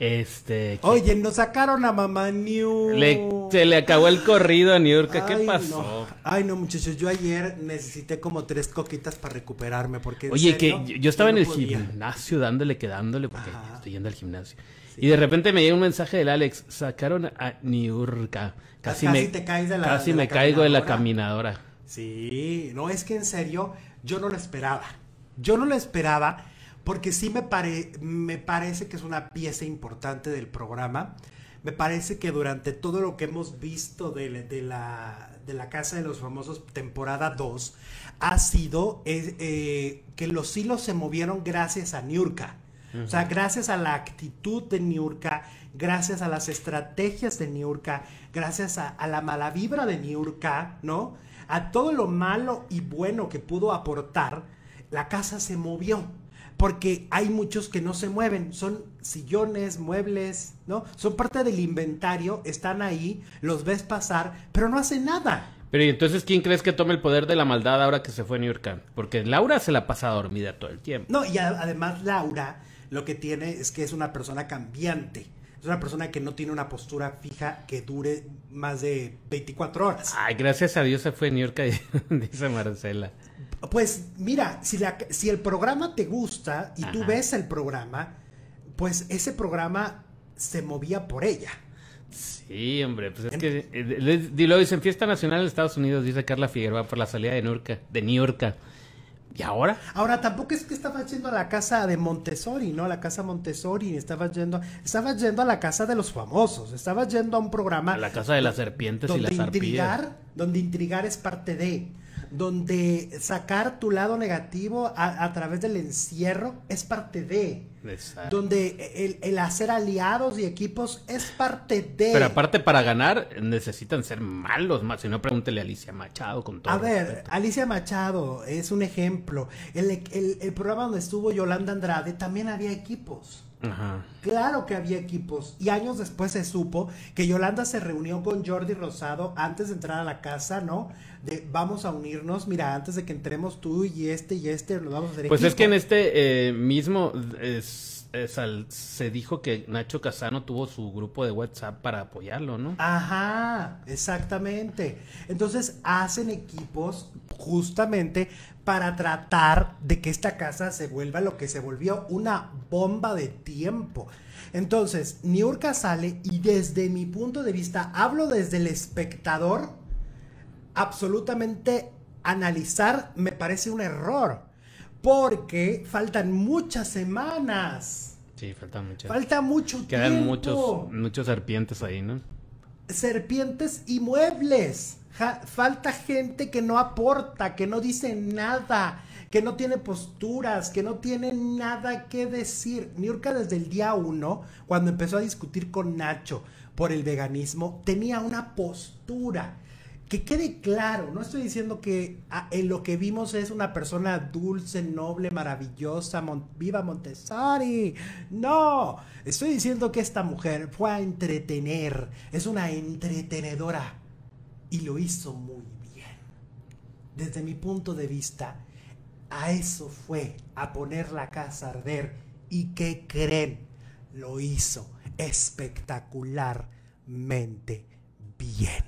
Este. Oye, nos sacaron a mamá New. Le, se le acabó el corrido a Niurka. ¿Qué pasó? Ay, no, muchachos. Yo ayer necesité como tres coquitas para recuperarme. porque Oye, que yo estaba en el gimnasio dándole, quedándole, porque estoy yendo al gimnasio. Y de repente me llega un mensaje del Alex. Sacaron a Niurka. Casi, ah, casi me, caigo de la caminadora. Sí, no, es que en serio, yo no lo esperaba. Yo no lo esperaba porque sí me, me parece que es una pieza importante del programa. Me parece que durante todo lo que hemos visto de, de, la, Casa de los Famosos temporada 2, ha sido eh, eh, que los hilos se movieron gracias a Niurka. O sea, gracias a la actitud de Niurka, gracias a las estrategias de Niurka, gracias a, a la mala vibra de Niurka, ¿no? A todo lo malo y bueno que pudo aportar, la casa se movió porque hay muchos que no se mueven, son sillones, muebles, ¿no? Son parte del inventario, están ahí, los ves pasar, pero no hacen nada. Pero entonces quién crees que tome el poder de la maldad ahora que se fue a New York? Porque Laura se la pasa dormida todo el tiempo. No, y además Laura lo que tiene es que es una persona cambiante es una persona que no tiene una postura fija que dure más de 24 horas. Ay, gracias a Dios se fue a New York, dice Marcela. Pues mira, si, la, si el programa te gusta y tú ves el programa, pues ese programa se movía por ella. Sí, hombre, pues es que eh, dilo, lo en Fiesta Nacional de Estados Unidos, dice Carla Figueroa, por la salida de New De New York. ¿Y ahora? Ahora, tampoco es que estabas yendo a la casa de Montessori, ¿no? La casa Montessori, estabas yendo, yendo a la casa de los famosos, estabas yendo a un programa... A la casa de las serpientes y las intrigar, Donde intrigar es parte de, donde sacar tu lado negativo a través del encierro es parte de donde el, hacer aliados y equipos es parte de. Pero aparte, para ganar necesitan ser malos, más. Si no, pregúntele a Alicia Machado con todo. A ver, Alicia Machado es un ejemplo. El, el programa donde estuvo Yolanda Andrade también había equipos. Ajá. Claro que había equipos. Y años después se supo que Yolanda se reunió con Jordi Rosado antes de entrar a la casa, ¿no? De vamos a unirnos, mira, antes de que entremos tú y este y este, nos vamos a hacer. Pues es que en este eh, mismo es, se dijo que Nacho Casano tuvo su grupo de WhatsApp para apoyarlo, ¿no? Ajá, exactamente. Entonces hacen equipos justamente para tratar de que esta casa se vuelva lo que se volvió una bomba de tiempo. Entonces, Niurka sale y desde mi punto de vista, hablo desde el espectador, absolutamente analizar me parece un error, porque faltan muchas semanas. Sí, faltan muchas. Falta mucho tiempo. muchos, muchos serpientes ahí, ¿no? Serpientes y muebles falta gente que no aporta, que no dice nada, que no tiene posturas, que no tiene nada que decir. Niurka desde el día uno, cuando empezó a discutir con Nacho por el veganismo, tenía una postura. Que quede claro, no estoy diciendo que ah, en lo que vimos es una persona dulce, noble, maravillosa, viva Montessori. No, estoy diciendo que esta mujer fue a entretener, es una entretenedora y lo hizo muy bien. Desde mi punto de vista, a eso fue, a poner la casa a arder. ¿Y qué creen? Lo hizo espectacularmente bien.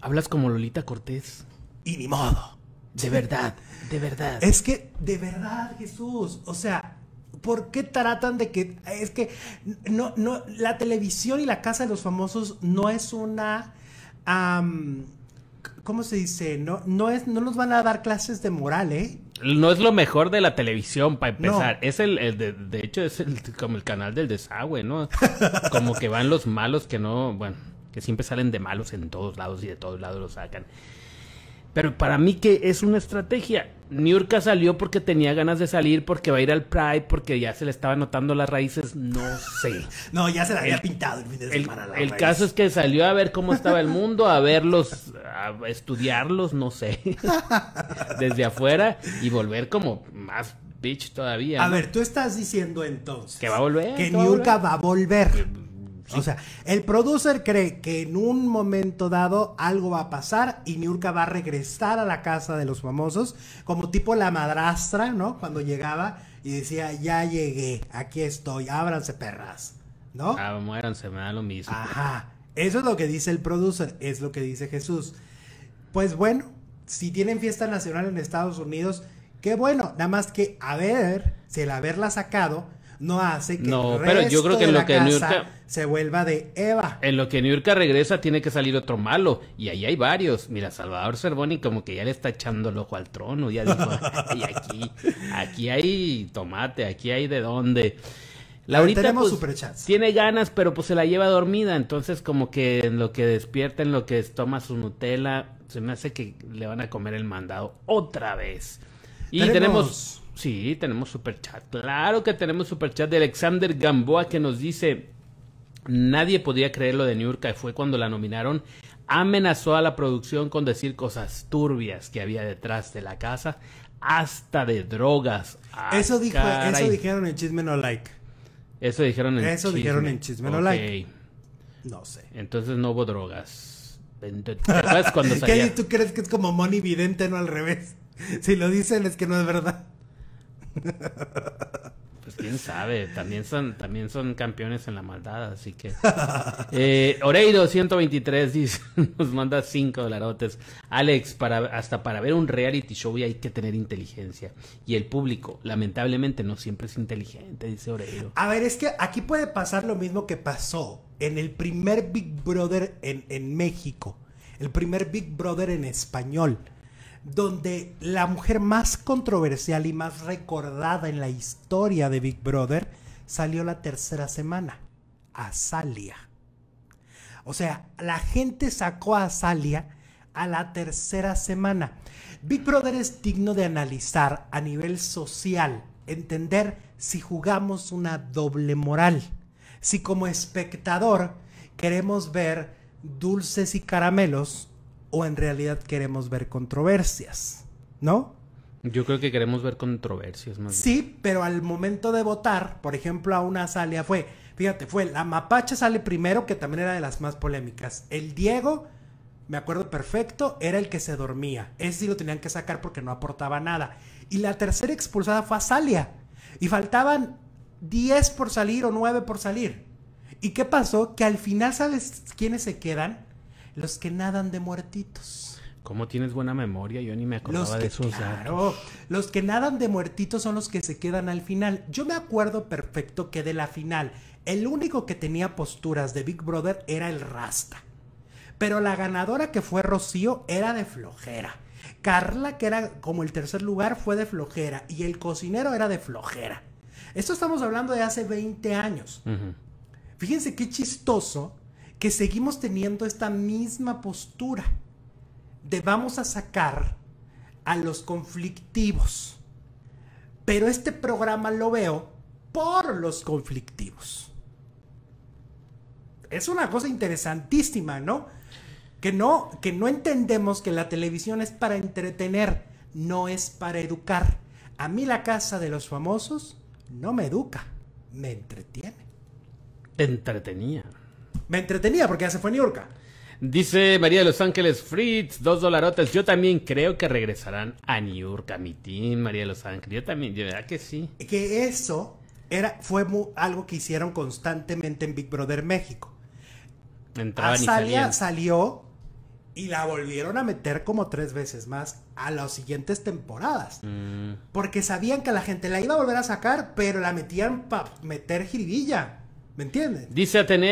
Hablas como Lolita Cortés. Y ni modo. De verdad, de verdad. Es que, de verdad, Jesús. O sea, ¿por qué tratan de que... Es que no, no, la televisión y la casa de los famosos no es una ¿Cómo se dice? No, no, es, no nos van a dar clases de moral, ¿eh? No es lo mejor de la televisión, para empezar. Es el, el de, de, hecho, es el, como el canal del desagüe, ¿no? Como que van los malos que no, bueno, que siempre salen de malos en todos lados y de todos lados los sacan. Pero para mí que es una estrategia. Niurka salió porque tenía ganas de salir, porque va a ir al Pride, porque ya se le estaba notando las raíces, no sé. No, ya se la había pintado el fin El, caso es que salió a ver cómo estaba el mundo, a verlos, a estudiarlos, no sé, desde afuera y volver como más bitch todavía. A ver, tú estás diciendo entonces que va a volver, que Niurka Va a volver. Eh, o sea, el producer cree que en un momento dado algo va a pasar y Niurka va a regresar a la casa de los famosos, como tipo la madrastra, ¿no? Cuando llegaba y decía, ya llegué, aquí estoy, ábranse perras, ¿no? Ah, muéranse, me da lo mismo. Ajá, eso es lo que dice el producer, es lo que dice Jesús. Pues bueno, si tienen fiesta nacional en Estados Unidos, qué bueno, nada más que a el haberla sacado no hace que no, pero yo creo que en lo que se vuelva de Eva. En lo que York regresa tiene que salir otro malo y ahí hay varios. Mira, Salvador Cervoni como que ya le está echando el ojo al trono, ya dijo, aquí aquí hay tomate, aquí hay de dónde. Laurita tenemos pues, tiene ganas, pero pues se la lleva dormida, entonces como que en lo que despierta, en lo que toma su Nutella, se me hace que le van a comer el mandado otra vez. Y tenemos Sí, tenemos superchat. Claro que tenemos superchat de Alexander Gamboa que nos dice, nadie podía creer lo de York, y fue cuando la nominaron. Amenazó a la producción con decir cosas turbias que había detrás de la casa, hasta de drogas. Ah, eso, dijo, eso dijeron en Chisme No Like. Eso dijeron en Eso dijeron en No Like. No sé. Entonces no hubo drogas. ¿Qué, ¿Tú crees que es como money Vidente, no al revés? Si lo dicen es que no es verdad. Pues quién sabe, también son, también son campeones en la maldad, así que. Eh, Oreiro 123 dice, nos manda 5 dolarotes. Alex, para, hasta para ver un reality show hay que tener inteligencia. Y el público, lamentablemente, no siempre es inteligente, dice Oreiro. A ver, es que aquí puede pasar lo mismo que pasó en el primer Big Brother en, en México, el primer Big Brother en español donde la mujer más controversial y más recordada en la historia de Big Brother salió la tercera semana, Azalia. O sea, la gente sacó a Azalia a la tercera semana. Big Brother es digno de analizar a nivel social, entender si jugamos una doble moral, si como espectador queremos ver dulces y caramelos o en realidad queremos ver controversias, ¿no? Yo creo que queremos ver controversias más. Sí, pero al momento de votar, por ejemplo, a una salia fue, fíjate, fue la mapacha sale primero, que también era de las más polémicas. El Diego, me acuerdo perfecto, era el que se dormía. Ese sí lo tenían que sacar porque no aportaba nada. Y la tercera expulsada fue a Salia. Y faltaban 10 por salir o 9 por salir. ¿Y qué pasó? Que al final, ¿sabes quiénes se quedan? los que nadan de muertitos. ¿Cómo tienes buena memoria? Yo ni me acordaba de esos claro, Los que nadan de muertitos son los que se quedan al final. Yo me acuerdo perfecto que de la final, el único que tenía posturas de Big Brother era el Rasta. Pero la ganadora que fue Rocío era de flojera. Carla, que era como el tercer lugar, fue de flojera. Y el cocinero era de flojera. Esto estamos hablando de hace 20 años. Fíjense qué chistoso que seguimos teniendo esta misma postura de vamos a sacar a los conflictivos. Pero este programa lo veo por los conflictivos. Es una cosa interesantísima, ¿no? Que no, que no entendemos que la televisión es para entretener, no es para educar. A mí la casa de los famosos no me educa, me entretiene. Te entretenía me entretenía porque ya se fue a New York. Dice María de Los Ángeles Fritz, dos dolarotes. Yo también creo que regresarán a New York, mi team, María de Los Ángeles. Yo también, de verdad que sí. Que eso era, fue algo que hicieron constantemente en Big Brother México. Azalia ah, salió y la volvieron a meter como tres veces más a las siguientes temporadas. Mm. Porque sabían que la gente la iba a volver a sacar, pero la metían para meter jiribilla. ¿Me entiendes? Dice Atenea.